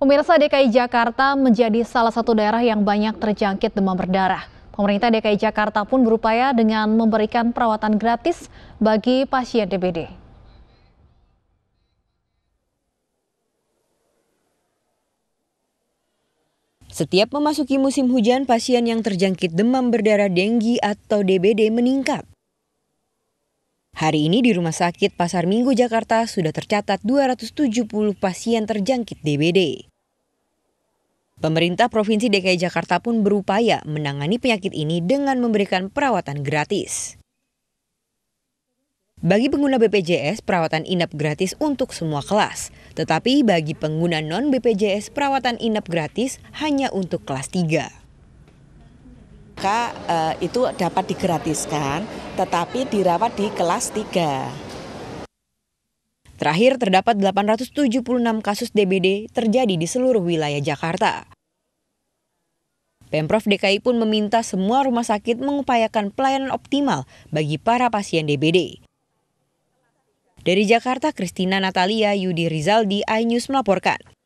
Pemirsa DKI Jakarta menjadi salah satu daerah yang banyak terjangkit demam berdarah. Pemerintah DKI Jakarta pun berupaya dengan memberikan perawatan gratis bagi pasien DBD. Setiap memasuki musim hujan, pasien yang terjangkit demam berdarah denggi atau DBD meningkat. Hari ini di Rumah Sakit Pasar Minggu Jakarta sudah tercatat 270 pasien terjangkit DBD. Pemerintah Provinsi DKI Jakarta pun berupaya menangani penyakit ini dengan memberikan perawatan gratis. Bagi pengguna BPJS, perawatan inap gratis untuk semua kelas. Tetapi bagi pengguna non-BPJS, perawatan inap gratis hanya untuk kelas 3 maka eh, itu dapat digratiskan tetapi dirawat di kelas 3. Terakhir, terdapat 876 kasus DBD terjadi di seluruh wilayah Jakarta. Pemprov DKI pun meminta semua rumah sakit mengupayakan pelayanan optimal bagi para pasien DBD. Dari Jakarta, Kristina Natalia Yudi Rizaldi, iNews melaporkan.